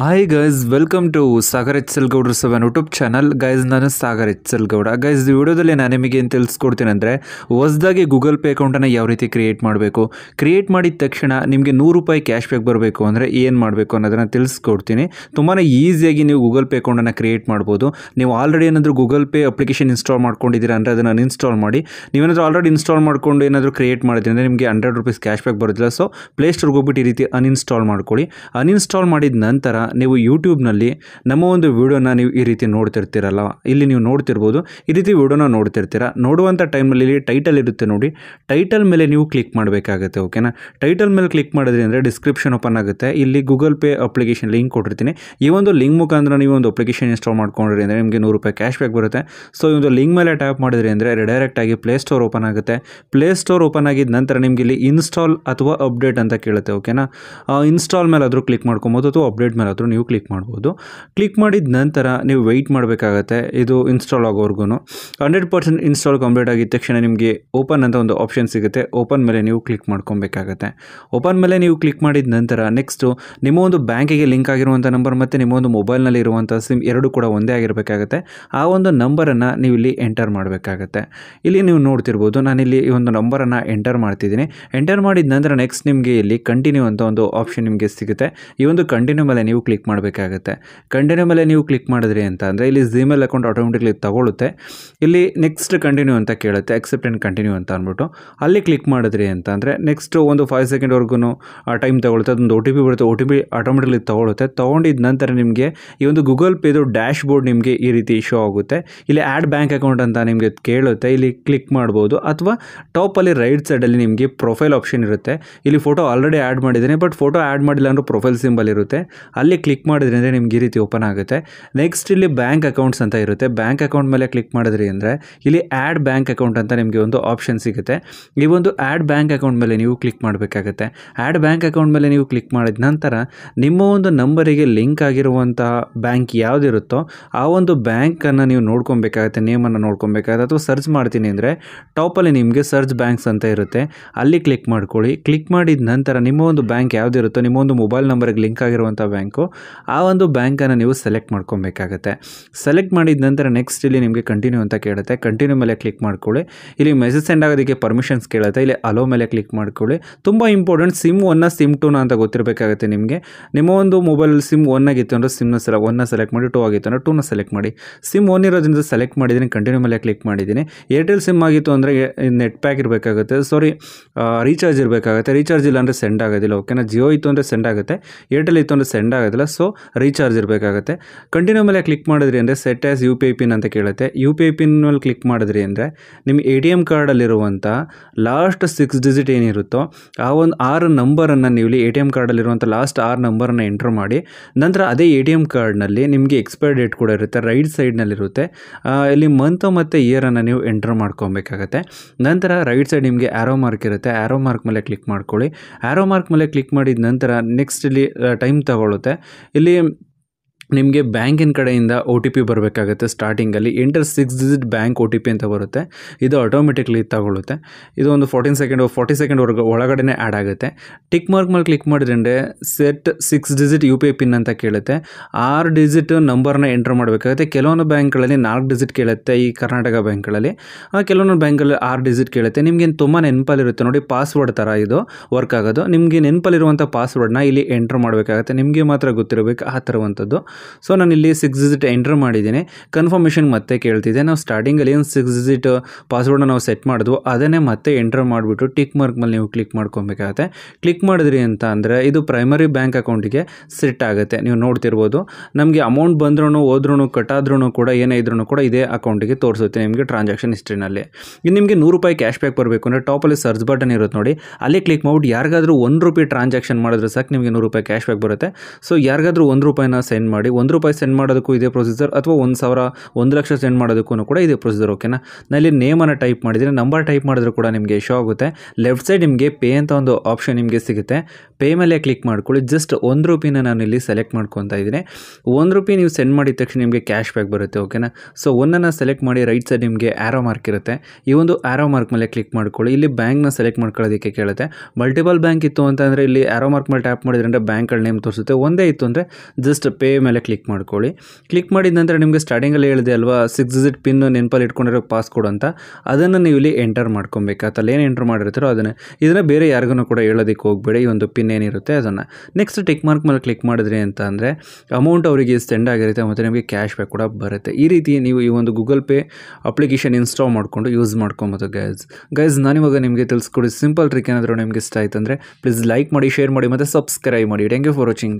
hi guys welcome to Sagar Gowdra seven YouTube channel guys ನಾನು Sagar Gowda guys ವಿಡಿಯೋದಲ್ಲಿ ನಾನು ನಿಮಗೆ ಏನು ತಿಳಿಸ್ಕೊಡ್ತೀನಿ ಅಂದರೆ ಹೊಸದಾಗಿ ಗೂಗಲ್ ಪೇ ಅಕೌಂಟನ್ನು ಯಾವ ರೀತಿ ಕ್ರಿಯೇಟ್ ಮಾಡಬೇಕು ಕ್ರಿಯೇಟ್ ಮಾಡಿದ ತಕ್ಷಣ ನಿಮಗೆ ನೂರು ರೂಪಾಯಿ ಕ್ಯಾಶ್ ಬ್ಯಾಕ್ ಬರಬೇಕು ಅಂದರೆ ಏನು ಮಾಡಬೇಕು ಅನ್ನೋದನ್ನು ತಿಳಿಸ್ಕೊಡ್ತೀನಿ ತುಂಬಾ ಈಸಿಯಾಗಿ ನೀವು ಗೂಗಲ್ ಪೇ ಅಕೌಂಟನ್ನು ಕ್ರಿಯೇಟ್ ಮಾಡ್ಬೋದು ನೀವು ಆಲ್ರೆಡಿ ಏನಾದರೂ ಗೂಗಲ್ ಪೇ ಅಪ್ಲಿಕೇಶನ್ ಇನ್ಸ್ಟಾಲ್ ಮಾಡ್ಕೊಂಡಿದ್ದೀರಾ ಅಂದರೆ ಅದನ್ನು ಅನ್ಇನ್ಸ್ಟಾಲ್ ಮಾಡಿ ನೀವೇನಾದರೂ ಆಲ್ರೆಡಿ ಇನ್ಸ್ಟಾಲ್ ಮಾಡ್ಕೊಂಡು ಏನಾದರೂ ಕ್ರಿಯೇಟ್ ಮಾಡಿದ್ರೆ ಅಂದರೆ ನಿಮಗೆ ಹಂಡ್ರೆಡ್ ರುಪೀಸ್ ಕ್ಯಾಶ್ ಬ್ಯಾಕ್ ಬರೋದಿಲ್ಲ ಸೊ ಪ್ಲೇಸ್ಟೋರ್ಗೆ ಹೋಗ್ಬಿಟ್ಟು ಈ ರೀತಿ ಅನ್ಇನ್ಸ್ಟಾಲ್ ಮಾಡ್ಕೊಳ್ಳಿ ಅನ್ಇನ್ಸ್ಟಾಲ್ ಮಾಡಿದ ನಂತರ ನೀವು ಯೂಟ್ಯೂಬ್ನಲ್ಲಿ ನಮ್ಮ ಒಂದು ವಿಡಿಯೋನ ನೀವು ಈ ರೀತಿ ನೋಡ್ತಿರ್ತೀರಲ್ಲ ಇಲ್ಲಿ ನೀವು ನೋಡ್ತಿರ್ಬೋದು ಈ ರೀತಿ ವೀಡಿಯೋನ ನೋಡ್ತಿರ್ತೀರ ನೋಡುವಂಥ ಟೈಮಲ್ಲಿ ಇಲ್ಲಿ ಟೈಟಲ್ ಇರುತ್ತೆ ನೋಡಿ ಟೈಟಲ್ ಮೇಲೆ ನೀವು ಕ್ಲಿಕ್ ಮಾಡಬೇಕಾಗುತ್ತೆ ಓಕೆನಾ ಟೈಟಲ್ ಮೇಲೆ ಕ್ಲಿಕ್ ಮಾಡಿದ್ರಿ ಅಂದರೆ ಡಿಸ್ಕ್ರಿಪ್ಷನ್ ಓಪನ್ ಆಗುತ್ತೆ ಇಲ್ಲಿ ಗೂಗಲ್ ಪೇ ಅಪ್ಲಿಕೇಶನ್ ಲಿಂಕ್ ಕೊಟ್ಟಿರ್ತೀನಿ ಈ ಒಂದು ಲಿಂಕ್ ಮುಖಾಂತರ ನೀವು ಒಂದು ಅಪ್ಲಿಕೇಶನ್ ಇನ್ಸ್ಟಾಲ್ ಮಾಡ್ಕೊಂಡ್ರಿ ಅಂದರೆ ನಿಮಗೆ ನೂರು ರೂಪಾಯಿ ಕ್ಯಾಶ್ ಬ್ಯಾಕ್ ಬರುತ್ತೆ ಸೊ ಈ ಒಂದು ಲಿಂಕ್ ಮೇಲೆ ಟ್ಯಾಪ್ ಮಾಡಿದ್ರಿ ಅಂದರೆ ಡೈರೆಕ್ಟ್ ಆಗಿ ಪ್ಲೇ ಸ್ಟೋರ್ ಓಪನ್ ಆಗುತ್ತೆ ಪ್ಲೇ ಸ್ಟೋರ್ ಓಪನ್ ಆಗಿದ ನಂತರ ನಿಮಗೆ ಇಲ್ಲಿ ಇನ್ಸ್ಟಾಲ್ ಅಥವಾ ಅಪ್ಡೇಟ್ ಅಂತ ಕೇಳುತ್ತೆ ಓಕೆನಾ ಇನ್ಸ್ಟಾಲ್ ಮೇಲೆ ಆದರೂ ಕ್ಲಿಕ್ ಮಾಡ್ಕೊಬೋದು ಅಥವಾ ಅಪ್ಡೇಟ್ ಮೇಲೆ ನೀವು ಕ್ಲಿಕ್ ಮಾಡ್ಬೋದು ಕ್ಲಿಕ್ ಮಾಡಿದ ನಂತರ ನೀವು ವೆಯ್ಟ್ ಮಾಡಬೇಕಾಗತ್ತೆ ಇದು ಇನ್ಸ್ಟಾಲ್ ಆಗೋವರೆಗೂ ಹಂಡ್ರೆಡ್ ಪರ್ಸೆಂಟ್ ಇನ್ಸ್ಟಾಲ್ ಕಂಪ್ಲೀಟ್ ಆಗಿದ್ದ ತಕ್ಷಣ ನಿಮಗೆ ಓಪನ್ ಅಂತ ಒಂದು ಆಪ್ಷನ್ ಸಿಗುತ್ತೆ ಓಪನ್ ಮೇಲೆ ನೀವು ಕ್ಲಿಕ್ ಮಾಡ್ಕೊಬೇಕಾಗತ್ತೆ ಓಪನ್ ಮೇಲೆ ನೀವು ಕ್ಲಿಕ್ ಮಾಡಿದ ನಂತರ ನೆಕ್ಸ್ಟು ನಿಮ್ಮ ಒಂದು ಬ್ಯಾಂಕಿಗೆ ಲಿಂಕ್ ಆಗಿರುವಂಥ ನಂಬರ್ ಮತ್ತು ನಿಮ್ಮ ಒಂದು ಮೊಬೈಲ್ನಲ್ಲಿ ಇರುವಂಥ ಸಿಮ್ ಎರಡು ಕೂಡ ಒಂದೇ ಆಗಿರಬೇಕಾಗುತ್ತೆ ಆ ಒಂದು ನಂಬರನ್ನು ನೀವು ಇಲ್ಲಿ ಎಂಟರ್ ಮಾಡಬೇಕಾಗತ್ತೆ ಇಲ್ಲಿ ನೀವು ನೋಡ್ತಿರ್ಬೋದು ನಾನಿಲ್ಲಿ ಈ ಒಂದು ನಂಬರನ್ನು ಎಂಟರ್ ಮಾಡ್ತಿದ್ದೀನಿ ಎಂಟರ್ ಮಾಡಿದ ನಂತರ ನೆಕ್ಸ್ಟ್ ನಿಮಗೆ ಇಲ್ಲಿ ಕಂಟಿನ್ಯೂ ಅಂತ ಒಂದು ಆಪ್ಷನ್ ನಿಮಗೆ ಸಿಗುತ್ತೆ ಈ ಒಂದು ಕಂಟಿನ್ಯೂ ಮೇಲೆ ನೀವು ಕ್ಲಿಕ್ ಮಾಡಬೇಕಾಗುತ್ತೆ ಕಂಟಿನ್ಯೂ ಮೇಲೆ ನೀವು ಕ್ಲಿಕ್ ಮಾಡಿದ್ರಿ ಅಂತ ಅಂದರೆ ಇಲ್ಲಿ ಜಿಮೇಲ್ ಅಕೌಂಟ್ ಆಟೋಮೆಟಿಕ್ಲಿ ತಗೊಳ್ಳುತ್ತೆ ಇಲ್ಲಿ ನೆಕ್ಸ್ಟ್ ಕಂಟಿನ್ಯೂ ಅಂತ ಕೇಳುತ್ತೆ ಅಕ್ಸೆಪ್ಟ್ ಆ್ಯಂಡ್ ಕಂಟಿನ್ಯೂ ಅಂತ ಅಂದ್ಬಿಟ್ಟು ಅಲ್ಲಿ ಕ್ಲಿಕ್ ಮಾಡಿದ್ರಿ ಅಂತ ಅಂದರೆ ನೆಕ್ಸ್ಟ್ ಒಂದು ಫೈವ್ ಸೆಕೆಂಡ್ವರೆಗೂ ಟೈಮ್ ತಗೊಳುತ್ತೆ ಅದೊಂದು ಒ ಟಿ ಪಿ ಬರುತ್ತೆ ಒ ಟಿ ಪಿ ಆಟೋಮೆಟಿಕ್ಲಿ ತಗೊಳುತ್ತೆ ತೊಗೊಂಡಿದ ನಂತರ ನಿಮಗೆ ಈ ಒಂದು ಗೂಗಲ್ ಪೇದು ಡ್ಯಾಶ್ ಬೋರ್ಡ್ ನಿಮಗೆ ಈ ರೀತಿ ಇಶ್ಯೂ ಆಗುತ್ತೆ ಇಲ್ಲಿ ಆ್ಯಡ್ ಬ್ಯಾಂಕ್ ಅಕೌಂಟ್ ಅಂತ ನಿಮಗೆ ಕೇಳುತ್ತೆ ಇಲ್ಲಿ ಕ್ಲಿಕ್ ಮಾಡ್ಬೋದು ಅಥವಾ ಟಾಪಲ್ಲಿ ರೈಟ್ ಸೈಡಲ್ಲಿ ನಿಮಗೆ ಪ್ರೊಫೈಲ್ ಆಪ್ಷನ್ ಇರುತ್ತೆ ಇಲ್ಲಿ ಫೋಟೋ ಆಲ್ರೆಡಿ ಆ್ಯಡ್ ಮಾಡಿದ್ದೀನಿ ಬಟ್ ಫೋಟೋ ಆ್ಯಡ್ ಮಾಡಿಲ್ಲ ಅಂದ್ರೆ ಪ್ರೊಫೈಲ್ ಸಿಂಬಲ್ ಇರುತ್ತೆ ಅಲ್ಲಿ ಅಲ್ಲಿ ಕ್ಲಿಕ್ ಮಾಡಿದ್ರಿ ಅಂದರೆ ನಿಮ್ಗೆ ಈ ರೀತಿ ಓಪನ್ ಆಗುತ್ತೆ ನೆಕ್ಸ್ಟ್ ಇಲ್ಲಿ ಬ್ಯಾಂಕ್ ಅಕೌಂಟ್ಸ್ ಅಂತ ಇರುತ್ತೆ ಬ್ಯಾಂಕ್ ಅಕೌಂಟ್ ಮೇಲೆ ಕ್ಲಿಕ್ ಮಾಡಿದ್ರಿ ಅಂದರೆ ಇಲ್ಲಿ ಆ್ಯಡ್ ಬ್ಯಾಂಕ್ ಅಕೌಂಟ್ ಅಂತ ನಿಮಗೆ ಒಂದು ಆಪ್ಷನ್ ಸಿಗುತ್ತೆ ಈ ಒಂದು ಆ್ಯಡ್ ಬ್ಯಾಂಕ್ ಅಕೌಂಟ್ ಮೇಲೆ ನೀವು ಕ್ಲಿಕ್ ಮಾಡಬೇಕಾಗುತ್ತೆ ಆ್ಯಡ್ ಬ್ಯಾಂಕ್ ಅಕೌಂಟ್ ಮೇಲೆ ನೀವು ಕ್ಲಿಕ್ ಮಾಡಿದ ನಂತರ ನಿಮ್ಮ ಒಂದು ನಂಬರಿಗೆ ಲಿಂಕ್ ಆಗಿರುವಂತಹ ಬ್ಯಾಂಕ್ ಯಾವುದಿರುತ್ತೋ ಆ ಒಂದು ಬ್ಯಾಂಕನ್ನು ನೀವು ನೋಡ್ಕೊಬೇಕಾಗತ್ತೆ ನೇಮನ್ನು ನೋಡ್ಕೊಬೇಕಾಗತ್ತೆ ಅಥವಾ ಸರ್ಚ್ ಮಾಡ್ತೀನಿ ಅಂದರೆ ಟಾಪಲ್ಲಿ ನಿಮಗೆ ಸರ್ಚ್ ಬ್ಯಾಂಕ್ಸ್ ಅಂತ ಇರುತ್ತೆ ಅಲ್ಲಿ ಕ್ಲಿಕ್ ಮಾಡ್ಕೊಳ್ಳಿ ಕ್ಲಿಕ್ ಮಾಡಿದ ನಂತರ ನಿಮ್ಮ ಒಂದು ಬ್ಯಾಂಕ್ ಯಾವುದಿರುತ್ತೋ ನಿಮ್ಮ ಒಂದು ಮೊಬೈಲ್ ನಂಬರ್ಗೆ ಲಿಂಕ್ ಆಗಿರುವಂಥ ಬ್ಯಾಂಕು ಮಾಡಬೇಕು ಆ ಒಂದು ಬ್ಯಾಂಕನ್ನು ನೀವು ಸೆಲೆಕ್ಟ್ ಮಾಡ್ಕೊಬೇಕಾಗತ್ತೆ ಸೆಲೆಕ್ಟ್ ಮಾಡಿದ ನಂತರ ನೆಕ್ಸ್ಟ್ ಇಲ್ಲಿ ನಿಮಗೆ ಕಂಟಿನ್ಯೂ ಅಂತ ಕೇಳುತ್ತೆ ಕಂಟಿನ್ಯೂ ಮೇಲೆ ಕ್ಲಿಕ್ ಮಾಡ್ಕೊಳ್ಳಿ ಇಲ್ಲಿ ಮೆಸೇಜ್ ಸೆಂಡ್ ಆಗೋದಕ್ಕೆ ಪರ್ಮಿಷನ್ಸ್ ಕೇಳುತ್ತೆ ಇಲ್ಲಿ ಅಲೋ ಮೇಲೆ ಕ್ಲಿಕ್ ಮಾಡ್ಕೊಳ್ಳಿ ತುಂಬ ಇಂಪಾರ್ಟೆಂಟ್ ಸಿಮ್ ಒನ್ನ ಸಿಮ್ ಟೂನ ಅಂತ ಗೊತ್ತಿರಬೇಕಾಗುತ್ತೆ ನಿಮಗೆ ನಿಮ್ಮ ಒಂದು ಮೊಬೈಲ್ ಸಿಮ್ ಒನ್ ಆಗಿತ್ತು ಅಂದರೆ ಸಿಮ್ನ ಸಲ ಒನ್ನ ಸೆಲೆಕ್ಟ್ ಮಾಡಿ ಟೂ ಆಗಿತ್ತು ಅಂದರೆ ಟೂನ ಸೆಲೆಕ್ಟ್ ಮಾಡಿ ಸಿಮ್ ಒನ್ ಇರೋದ್ರಿಂದ ಸೆಲೆಕ್ಟ್ ಮಾಡಿದ್ದೀನಿ ಕಂಟಿನ್ಯೂ ಮೇಲೆ ಕ್ಲಿಕ್ ಮಾಡಿದ್ದೀನಿ ಏರ್ಟೆಲ್ ಸಿಮ್ ಆಗಿತ್ತು ಅಂದರೆ ನೆಟ್ ಪ್ಯಾಕ್ ಇರಬೇಕಾಗುತ್ತೆ ಸಾರಿ ರೀಚಾರ್ಜ್ ಇರಬೇಕಾಗುತ್ತೆ ರೀಚಾರ್ಜ್ ಇಲ್ಲ ಅಂದರೆ ಸೆಂಡ್ ಆಗೋದಿಲ್ಲ ಓಕೆನಾ ಜಿಯೋ ಇತ್ತು ಅಂದರೆ ಸೆಂಡ್ ಆಗುತ್ತೆ ಏರ್ಟೆಲ್ ಇತ್ತು ಅಂದರೆ ಸೆಂಡ್ ಆಗುತ್ತೆ ಇದೆಯಲ್ಲ ಸೊ ರೀಚಾರ್ಜ್ ಇರಬೇಕಾಗುತ್ತೆ ಕಂಟಿನ್ಯೂ ಮೇಲೆ ಕ್ಲಿಕ್ ಮಾಡಿದ್ರಿ ಅಂದರೆ set as U P I pin ಅಂತ ಕೇಳುತ್ತೆ ಯು ಪಿ ಐ ಪಿನ್ ಮೇಲೆ ಕ್ಲಿಕ್ ಮಾಡಿದ್ರಿ ಅಂದರೆ ನಿಮ್ಮ ಎ ಟಿ ಎಮ್ ಕಾರ್ಡಲ್ಲಿರುವಂಥ ಲಾಸ್ಟ್ ಸಿಕ್ಸ್ ಡಿಜಿಟ್ ಏನಿರುತ್ತೋ ಆ ಒಂದು ಆರು ನಂಬರನ್ನು ನೀವು ಎ ಟಿ ಎಮ್ ಕಾರ್ಡಲ್ಲಿರುವಂಥ ಲಾಸ್ಟ್ ಆರು ನಂಬರನ್ನು ಎಂಟ್ರ್ ಮಾಡಿ ನಂತರ ಅದೇ ಎ ಟಿ ಎಮ್ ಕಾರ್ಡ್ನಲ್ಲಿ ನಿಮಗೆ ಎಕ್ಸ್ಪೈರ್ ಡೇಟ್ ಕೂಡ ಇರುತ್ತೆ ರೈಟ್ ಸೈಡ್ನಲ್ಲಿರುತ್ತೆ ಇಲ್ಲಿ ಮಂತ್ ಮತ್ತು ಇಯರನ್ನು ನೀವು ಎಂಟ್ರ್ ಮಾಡ್ಕೊಬೇಕಾಗತ್ತೆ ನಂತರ ರೈಟ್ ಸೈಡ್ ನಿಮಗೆ ಆ್ಯರೋ ಮಾರ್ಕ್ ಇರುತ್ತೆ ಆ್ಯರೋ ಮಾರ್ಕ್ ಮೇಲೆ ಕ್ಲಿಕ್ ಮಾಡ್ಕೊಳ್ಳಿ ಆ್ಯರೋ ಮಾರ್ಕ್ ಮೇಲೆ ಕ್ಲಿಕ್ ಮಾಡಿದ ನಂತರ ನೆಕ್ಸ್ಟ್ ಇಲ್ಲಿ ಟೈಮ್ ತಗೊಳ್ಳುತ್ತೆ ಇಲ್ಲಿ ನಿಮಗೆ ಬ್ಯಾಂಕಿನ ಕಡೆಯಿಂದ ಒ ಟಿ ಪಿ ಬರಬೇಕಾಗುತ್ತೆ ಸ್ಟಾರ್ಟಿಂಗಲ್ಲಿ enter six digit bank O T P ಅಂತ ಬರುತ್ತೆ ಇದು ಆಟೋಮೆಟಿಕ್ಲಿ ತಗೊಳ್ಳುತ್ತೆ ಇದು ಒಂದು ಫೋರ್ಟೀನ್ ಸೆಕೆಂಡ್ ಫೋರ್ಟಿ ಸೆಕೆಂಡ್ ವರ್ಗ ಒಳಗಡೆ ಆ್ಯಡ್ ಆಗುತ್ತೆ ಟಿಕ್ ಮಾರ್ಕ್ ಮೇಲೆ ಕ್ಲಿಕ್ ಮಾಡಿದ್ರೆ set six digit U P I pin ಅಂತ ಕೇಳುತ್ತೆ ಆರು ಡಿಜಿಟ್ ನಂಬರ್ನ ಎಂಟ್ರ್ ಮಾಡಬೇಕಾಗುತ್ತೆ ಕೆಲವೊಂದು ಬ್ಯಾಂಕ್ಗಳಲ್ಲಿ ನಾಲ್ಕು ಡಿಜಿಟ್ ಕೇಳುತ್ತೆ ಈ ಕರ್ನಾಟಕ ಬ್ಯಾಂಕ್ಗಳಲ್ಲಿ ಕೆಲವೊಂದು ಬ್ಯಾಂಕ್ಗಳಲ್ಲಿ ಆರು ಡಿಜಿಟ್ ಕೇಳುತ್ತೆ ನಿಮಗೇನು ತುಂಬ ನೆನಪಲ್ಲಿರುತ್ತೆ ನೋಡಿ ಪಾಸ್ವರ್ಡ್ ಥರ ಇದು ವರ್ಕ್ ಆಗೋದು ನಿಮಗೆ ನೆನಪಲ್ಲಿರುವಂಥ ಪಾಸ್ವರ್ಡ್ನ ಇಲ್ಲಿ ಎಂಟ್ರ್ ಮಾಡಬೇಕಾಗುತ್ತೆ ನಿಮಗೆ ಮಾತ್ರ ಗೊತ್ತಿರಬೇಕು ಆ ಥರವಂಥದ್ದು ಸೊ ನಾನು ಇಲ್ಲಿ ಸಿಕ್ಸ್ ಡಿಜಿಟ್ ಎಂಟ್ರ್ ಮಾಡಿದ್ದೀನಿ ಕನ್ಫರ್ಮೇಷನ್ ಮತ್ತೆ ಕೇಳ್ತಿದೆ ನಾವು ಸ್ಟಾರ್ಟಿಂಗಲ್ಲಿ ಏನು ಸಿಕ್ಸ್ ಡಿಜಿಟ್ ಪಾಸ್ವರ್ಡ್ನ ನಾವು ಸೆಟ್ ಮಾಡಿದ್ವು ಅದನ್ನೇ ಮತ್ತೆ ಎಂಟ್ರ್ ಮಾಡಿಬಿಟ್ಟು ಟಿಕ್ ಮಾರ್ಕ್ ಮೇಲೆ ನೀವು ಕ್ಲಿಕ್ ಮಾಡ್ಕೊಬೇಕಾಗತ್ತೆ ಕ್ಲಿಕ್ ಮಾಡಿದ್ರಿ ಅಂತ ಅಂದರೆ ಇದು ಪ್ರೈಮರಿ ಬ್ಯಾಂಕ್ ಅಕೌಂಟಿಗೆ ಸೆಟ್ ಆಗುತ್ತೆ ನೀವು ನೋಡ್ತಿರ್ಬೋದು ನಮಗೆ ಅಮೌಂಟ್ ಬಂದ್ರೂ ಹೋದ್ರೂ ಕಟ್ಟಾದ್ರೂ ಕೂಡ ಏನೇ ಇದ್ರೂ ಕೂಡ ಇದೇ ಅಕೌಂಟಿಗೆ ತೋರಿಸುತ್ತೆ ನಿಮಗೆ ಟ್ರಾನ್ಸಾಕ್ಷನ್ ಹಿಸ್ಟ್ರಿನಲ್ಲಿ ಇದು ನಿಮಗೆ ನೂರು ರೂಪಾಯಿ ಕ್ಯಾಶ್ ಬ್ಯಾಕ್ ಬರಬೇಕು ಅಂದರೆ ಟಾಪಲ್ಲಿ ಸರ್ಚ್ ಬಟನ್ ಇರುತ್ತೆ ನೋಡಿ ಅಲ್ಲಿ ಕ್ಲಿಕ್ ಮಾಡಿಬಿಟ್ಟು ಯಾರಿಗಾದರೂ ಒಂದು ರೂಪಾಯಿ ಟ್ರಾನ್ಸಾಕ್ಷನ್ ಮಾಡಿದ್ರೆ ಸಾಕು ನಿಮಗೆ ನೂರು ರೂಪಾಯಿ ಕ್ಯಾಶ್ ಬ್ಯಾಕ್ ಬರುತ್ತೆ ಸೊ ಯಾರಿಗಾದರೂ ಒಂದು ರೂಪಾಯಿನ ಸೆಂಡ್ ಮಾಡಿ ಮಾಡಿ ಒಂದು ರೂಪಾಯಿ ಸೆಂಡ್ ಮಾಡೋದಕ್ಕೂ ಇದೇ ಪ್ರೊಸೀಜರ್ ಅಥವಾ ಒಂದು ಸಾವಿರ ಒಂದು ಲಕ್ಷ ಸೆಂಡ್ ಮಾಡೋದಕ್ಕೂ ಕೂಡ ಇದೇ ಪ್ರೊಸೀಜರ್ ಓಕೆನಾ ಇಲ್ಲಿ ನೇಮನ್ನು ಟೈಪ್ ಮಾಡಿದರೆ ನಂಬರ್ ಟೈಪ್ ಮಾಡಿದ್ರೂ ಕೂಡ ನಿಮಗೆ ಶೋ ಆಗುತ್ತೆ ಲೆಫ್ಟ್ ಸೈಡ್ ನಿಮಗೆ ಪೇ ಅಂತ ಒಂದು ಆಪ್ಷನ್ ನಿಮಗೆ ಸಿಗುತ್ತೆ ಪೇ ಮೇಲೆ ಕ್ಲಿಕ್ ಮಾಡ್ಕೊಳ್ಳಿ ಜಸ್ಟ್ ಒಂದು ರೂಪಿನ ನಾನು ಇಲ್ಲಿ ಸೆಲೆಕ್ಟ್ ಮಾಡ್ಕೊತಾ ಇದ್ದೀನಿ ಒಂದು ರೂಪಿ ನೀವು ಸೆಂಡ್ ಮಾಡಿದ ತಕ್ಷಣ ನಿಮಗೆ ಕ್ಯಾಶ್ ಬ್ಯಾಕ್ ಬರುತ್ತೆ ಓಕೆನಾ ಸೊ ಒಂದನ್ನು ಸೆಲೆಕ್ಟ್ ಮಾಡಿ ರೈಟ್ ಸೈಡ್ ನಿಮಗೆ ಆ್ಯರೋ ಮಾರ್ಕ್ ಇರುತ್ತೆ ಈ ಒಂದು ಆ್ಯರೋ ಮಾರ್ಕ್ ಮೇಲೆ ಕ್ಲಿಕ್ ಮಾಡ್ಕೊಳ್ಳಿ ಇಲ್ಲಿ ಬ್ಯಾಂಕ್ನ ಸೆಲೆಕ್ಟ್ ಮಾಡ್ಕೊಳ್ಳೋದಕ್ಕೆ ಕೇಳುತ್ತೆ ಮಲ್ಟಿಪಲ್ ಬ್ಯಾಂಕ್ ಇತ್ತು ಅಂತಂದರೆ ಇಲ್ಲಿ ಆರೋ ಮಾರ್ಕ್ ಮೇಲೆ ಟ್ಯಾಪ್ ಮಾಡಿದ್ರೆ ಬ್ಯಾಂಕ್ಗಳ ನೇಮ್ ತೋರಿಸುತ್ತೆ ಒಂದೇ ಇತ್ತು ಅಂದರೆ ಜಸ್ಟ್ ಪೇ ಮೇಲೆ ಕ್ಲಿಕ್ ಮಾಡ್ಕೊಳ್ಳಿ ಕ್ಲಿಕ್ ಮಾಡಿದ ನಂತರ ನಿಮಗೆ ಸ್ಟಾರ್ಟಿಂಗಲ್ಲಿ ಹೇಳಿದೆ ಅಲ್ವಾ ಸಿಕ್ಸ್ ಡಿಸಿಟ್ ಪಿನ್ ನೆನಪಲ್ಲಿ ಇಟ್ಕೊಂಡಿರೋ ಪಾಸ್ ಕೊಡು ಅಂತ ಅದನ್ನು ನೀವು ಇಲ್ಲಿ ಎಂಟರ್ ಮಾಡ್ಕೊಬೇಕು ಅಥವಾ ಏನು ಎಂಟರ್ ಮಾಡಿರ್ತಾರೋ ಅದನ್ನು ಇದನ್ನು ಬೇರೆ ಯಾರಿಗೂ ಕೂಡ ಹೇಳೋದಕ್ಕೆ ಹೋಗಬೇಡಿ ಈ ಒಂದು ಪಿನ್ ಏನಿರುತ್ತೆ ಅದನ್ನು ನೆಕ್ಸ್ಟ್ ಟಿಕ್ ಮಾರ್ಕ್ ಮೇಲೆ ಕ್ಲಿಕ್ ಮಾಡಿದ್ರಿ ಅಂತ ಅಂದರೆ ಅಮೌಂಟ್ ಅವರಿಗೆ ಸೆಂಡ್ ಆಗಿರುತ್ತೆ ಮತ್ತು ನಿಮಗೆ ಕ್ಯಾಶ್ ಬ್ಯಾಕ್ ಕೂಡ ಬರುತ್ತೆ ಈ ರೀತಿ ನೀವು ಈ ಒಂದು ಗೂಗಲ್ ಪೇ ಅಪ್ಲಿಕೇಶನ್ ಇನ್ಸ್ಟಾಲ್ ಮಾಡಿಕೊಂಡು ಯೂಸ್ ಮಾಡ್ಕೊಬೋದು ಗೈಸ್ ಗೈಸ್ ನಾನಿವಾಗ ನಿಮಗೆ ತಿಳಿಸ್ಕೊಡಿ ಸಿಂಪಲ್ ಟ್ರಿಕ್ ಏನಾದರೂ ನಿಮಗೆ ಇಷ್ಟ ಆಯ್ತು ಅಂದರೆ ಪ್ಲೀಸ್ ಲೈಕ್ ಮಾಡಿ ಶೇರ್ ಮಾಡಿ ಮತ್ತು ಸಬ್ಸ್ಕ್ರೈಬ್ ಮಾಡಿ ಥ್ಯಾಂಕ್ ಯು ಫಾರ್ ವಾಚಿಂಗ್